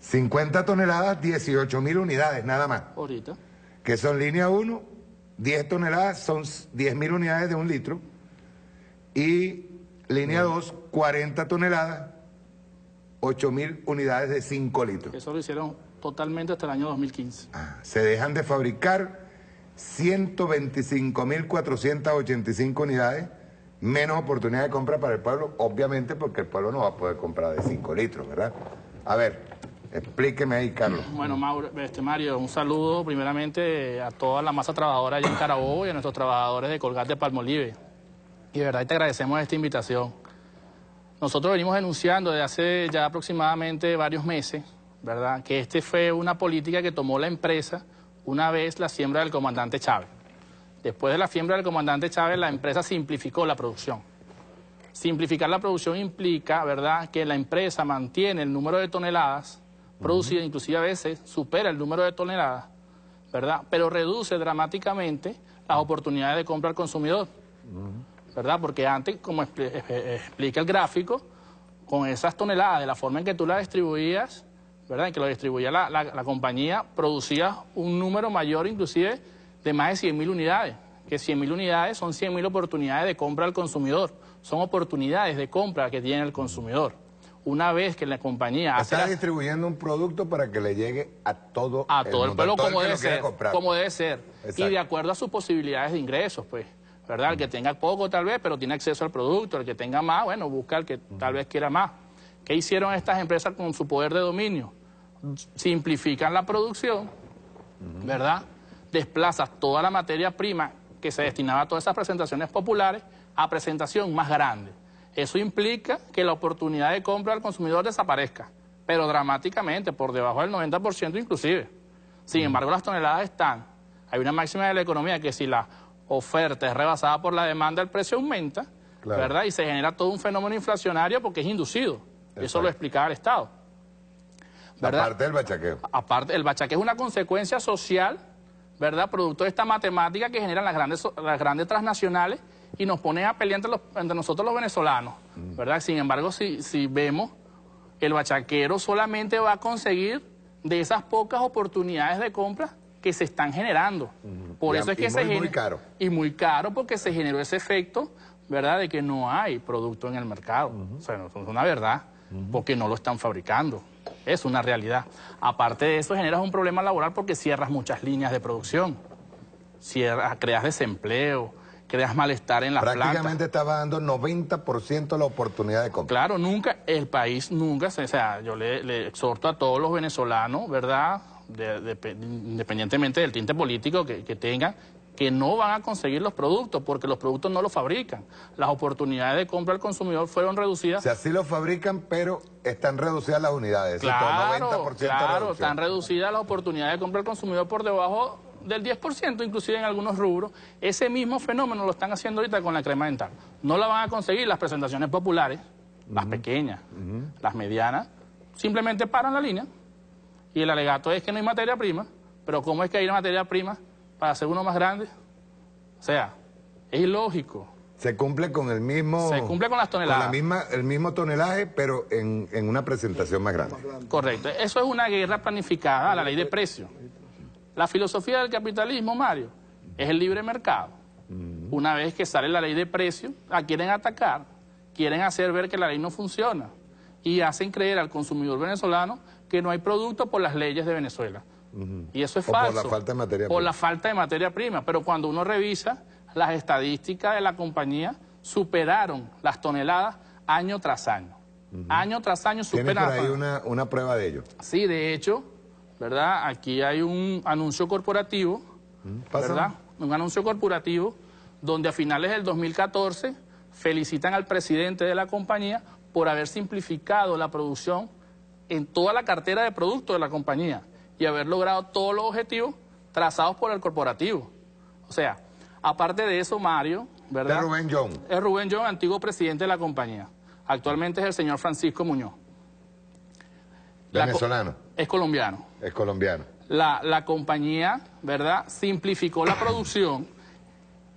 50 toneladas, 18 mil unidades, nada más. Ahorita. Que son línea 1, 10 toneladas, son 10 mil unidades de un litro. Y línea 2, 40 toneladas, 8 mil unidades de 5 litros. Eso lo hicieron totalmente hasta el año 2015. Ah, se dejan de fabricar 125.485 unidades, menos oportunidad de compra para el pueblo, obviamente porque el pueblo no va a poder comprar de 5 litros, ¿verdad? A ver, Explíqueme ahí, Carlos. Bueno, este, Mario, un saludo primeramente a toda la masa trabajadora allá en Carabobo y a nuestros trabajadores de Colgate Palmolive. Y de verdad te agradecemos esta invitación. Nosotros venimos denunciando desde hace ya aproximadamente varios meses, ¿verdad?, que este fue una política que tomó la empresa una vez la siembra del comandante Chávez. Después de la siembra del comandante Chávez, la empresa simplificó la producción. Simplificar la producción implica, ¿verdad?, que la empresa mantiene el número de toneladas producida, inclusive a veces supera el número de toneladas, ¿verdad? Pero reduce dramáticamente las oportunidades de compra al consumidor, ¿verdad? Porque antes, como eh, eh, explica el gráfico, con esas toneladas, de la forma en que tú las distribuías, ¿verdad? En que lo distribuía la, compañía, producía un número mayor inclusive de más de 100.000 unidades, que 100.000 unidades son 100.000 oportunidades de compra al consumidor, son oportunidades de compra que tiene el consumidor una vez que la compañía está distribuyendo un producto para que le llegue a todo a el todo el pueblo como, debe ser, como debe ser y de acuerdo a sus posibilidades de ingresos pues verdad el que mm. tenga poco tal vez pero tiene acceso al producto el que tenga más bueno busca el que mm. tal vez quiera más qué hicieron estas empresas con su poder de dominio simplifican la producción verdad desplaza toda la materia prima que se destinaba a todas esas presentaciones populares a presentación más grande eso implica que la oportunidad de compra al consumidor desaparezca, pero dramáticamente, por debajo del 90% inclusive. Sin mm. embargo, las toneladas están. Hay una máxima de la economía que si la oferta es rebasada por la demanda, el precio aumenta, ¿verdad? Y se genera todo un fenómeno inflacionario porque es inducido. Eso lo explicaba el Estado. Aparte del bachaqueo. Aparte, el bachaqueo es una consecuencia social, ¿verdad? Producto de esta matemática que generan las grandes, las grandes transnacionales y nos pone a pelear entre, nosotros los venezolanos, mm. ¿verdad? Sin embargo, si, vemos, el bachaquero solamente va a conseguir de esas pocas oportunidades de compra que se están generando. Mm. Por eso es que se muy caro. Y muy caro porque se generó ese efecto, ¿verdad? De que no hay producto en el mercado. O sea, no, es una verdad, porque no lo están fabricando. Es una realidad. Aparte de eso, generas un problema laboral porque cierras muchas líneas de producción. Cierras, creas desempleo, creas malestar en la Prácticamente Prácticamente estaba dando 90% la oportunidad de compra. Claro, nunca, el país nunca, o sea, yo le, exhorto a todos los venezolanos, ¿verdad?, independientemente del tinte político que, tengan, que no van a conseguir los productos porque los productos no los fabrican. Las oportunidades de compra al consumidor fueron reducidas. ...si así lo fabrican, pero están reducidas las unidades. Claro, claro, están reducidas las oportunidades de compra al consumidor por debajo del 10%, inclusive en algunos rubros. Ese mismo fenómeno lo están haciendo ahorita con la crema dental. No la van a conseguir las presentaciones populares, las pequeñas, las medianas. Simplemente paran la línea y el alegato es que no hay materia prima, pero ¿cómo es que hay materia prima para hacer uno más grande? O sea, es ilógico. Se cumple con el mismo... Se cumple con las toneladas. Con la misma, el mismo tonelaje, pero en, en una presentación más grande. Correcto. Eso es una guerra planificada a la ley de precios. La filosofía del capitalismo, Mario, es el libre mercado. Mm. Una vez que sale la ley de precio, la quieren atacar, quieren hacer ver que la ley no funciona y hacen creer al consumidor venezolano que no hay producto por las leyes de Venezuela. Y eso es falso. Por la falta de materia prima. Por la falta de materia prima. Pero cuando uno revisa las estadísticas de la compañía, superaron las toneladas año tras año. Año tras año superaron. Hay una, una prueba de ello? Sí, de hecho, ¿verdad? Aquí hay un anuncio corporativo, mm, ¿verdad? Un anuncio corporativo donde a finales del 2014 felicitan al presidente de la compañía por haber simplificado la producción en toda la cartera de productos de la compañía y haber logrado todos los objetivos trazados por el corporativo. O sea, aparte de eso, Mario, ¿verdad? Es Rubén John. Es Rubén John, antiguo presidente de la compañía. Actualmente es el señor Francisco Muñoz. Venezolano. es colombiano. Es colombiano. La, la, compañía, ¿verdad? Simplificó la producción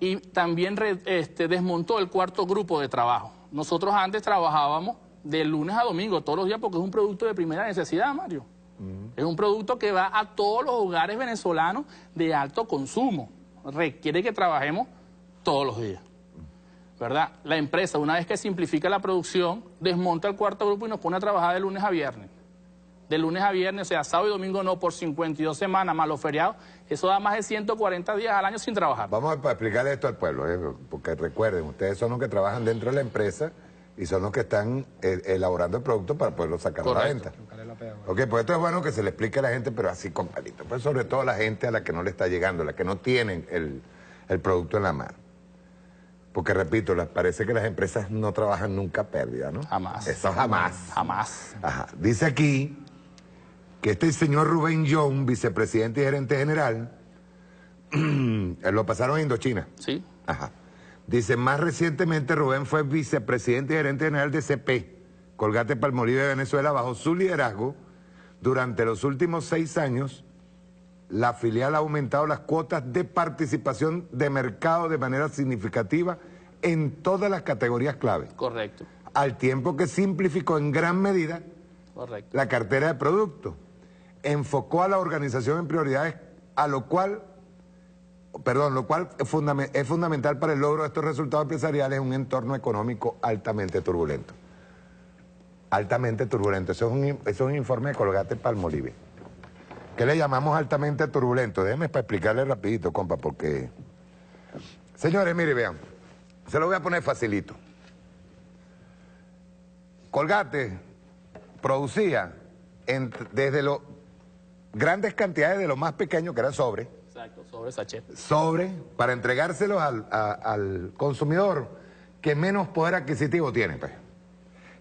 y también este, desmontó el cuarto grupo de trabajo. Nosotros antes trabajábamos de lunes a domingo, todos los días, porque es un producto de primera necesidad, Mario. Mm. Es un producto que va a todos los hogares venezolanos de alto consumo. Requiere que trabajemos todos los días. ¿Verdad? La empresa, una vez que simplifica la producción, desmonta el cuarto grupo y nos pone a trabajar de lunes a viernes de lunes a viernes, o sea, sábado y domingo no, por 52 semanas más los feriados, eso da más de 140 días al año sin trabajar. Vamos a explicarle esto al pueblo, eh, porque recuerden, ustedes son los que trabajan dentro de la empresa y son los que están eh, elaborando el producto para poderlo sacar a la venta. Ok, pues esto es bueno que se le explique a la gente, pero así con palito. Pues sobre todo a la gente a la que no le está llegando, a la que no tienen el, producto en la mano. Porque repito, parece que las empresas no trabajan nunca pérdida, ¿no? Jamás. Eso jamás. Jamás. Ajá. Dice aquí que este señor Rubén Young, vicepresidente y gerente general, eh, lo pasaron a Indochina. Sí. Ajá. Dice, más recientemente Rubén fue vicepresidente y gerente general de CP, Colgate Palmolive de Venezuela, bajo su liderazgo. Durante los últimos seis años, la filial ha aumentado las cuotas de participación de mercado de manera significativa en todas las categorías clave. Correcto. Al tiempo que simplificó en gran medida Correcto. la cartera de productos enfocó a la organización en prioridades, a lo cual, perdón, lo cual es, fundamental para el logro de estos resultados empresariales en un entorno económico altamente turbulento. Altamente turbulento. Eso es un, informe de Colgate Palmolive. ¿Qué le llamamos altamente turbulento? ...déjeme para explicarle rapidito, compa, porque... Señores, mire, vean. Se lo voy a poner facilito. Colgate producía desde lo grandes cantidades de lo más pequeño, que era sobre. Exacto, sobre sachet. Sobre, para entregárselos al, consumidor que menos poder adquisitivo tiene, pues.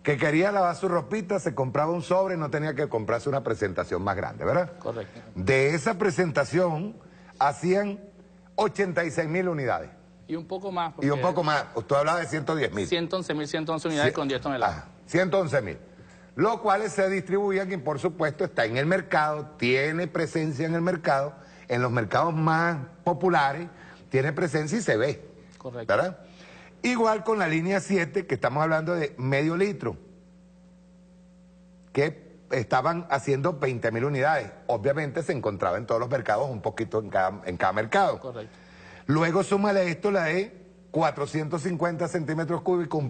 Que quería lavar su ropita, se compraba un sobre, no tenía que comprarse una presentación más grande, ¿verdad? Correcto. De esa presentación hacían 86 mil unidades. Y un poco más. Y un poco más. Usted hablaba de 110 mil. 111 mil, 111 unidades con 10 toneladas. Ajá, 111 mil los cuales se distribuían y por supuesto está en el mercado, tiene presencia en el mercado, en los mercados más populares, tiene presencia y se ve. Correcto. ¿verdad? Igual con la línea 7, que estamos hablando de medio litro, que estaban haciendo 20 mil unidades. Obviamente se encontraba en todos los mercados un poquito en cada, mercado. Correcto. Luego súmale esto la de 450 centímetros cúbicos,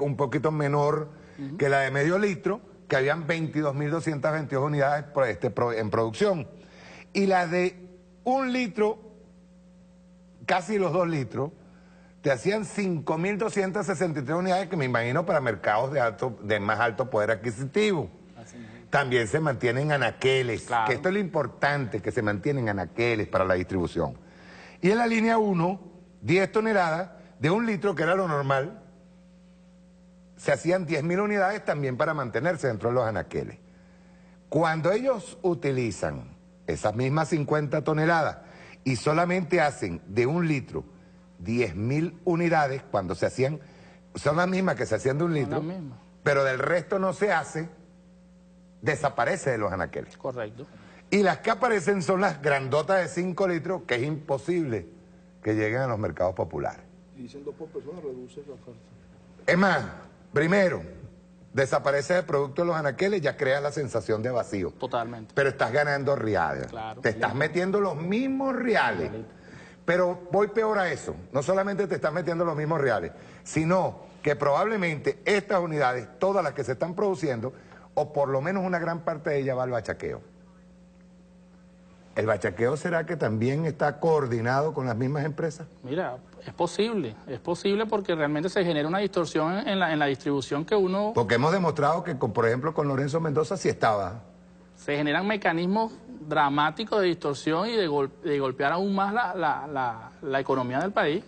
un poquito menor que la de medio litro, que habían 22.222 unidades este, en producción. Y la de un litro, casi los dos litros, te hacían 5.263 unidades, que me imagino para mercados de, de más alto poder adquisitivo. También se mantienen anaqueles, que esto es lo importante, que se mantienen anaqueles para la distribución. Y en la línea 1, 10 toneladas de un litro, que era lo normal, se hacían 10.000 unidades también para mantenerse dentro de los anaqueles. Cuando ellos utilizan esas mismas 50 toneladas y solamente hacen de un litro 10.000 unidades, cuando se hacían, son las mismas que se hacían de un litro, pero del resto no se hace, desaparece de los anaqueles. Correcto. Y las que aparecen son las grandotas de 5 litros, que es imposible que lleguen a los mercados populares. Y dicen por persona, reduce la carta. Es más, Primero, desaparece el producto de los anaqueles, ya crea la sensación de vacío. Totalmente. Pero estás ganando reales. Claro, te estás metiendo los mismos reales. Pero voy peor a eso. No solamente te estás metiendo los mismos reales, sino que probablemente estas unidades, todas las que se están produciendo, o por lo menos una gran parte de ellas va al bachaqueo. ¿El bachaqueo será que también está coordinado con las mismas empresas? Mira, es posible, es posible porque realmente se genera una distorsión en la, en la distribución que uno... Porque hemos demostrado que, por ejemplo, con Lorenzo Mendoza sí estaba. Se generan mecanismos dramáticos de distorsión y de, golpear aún más la, la economía del país.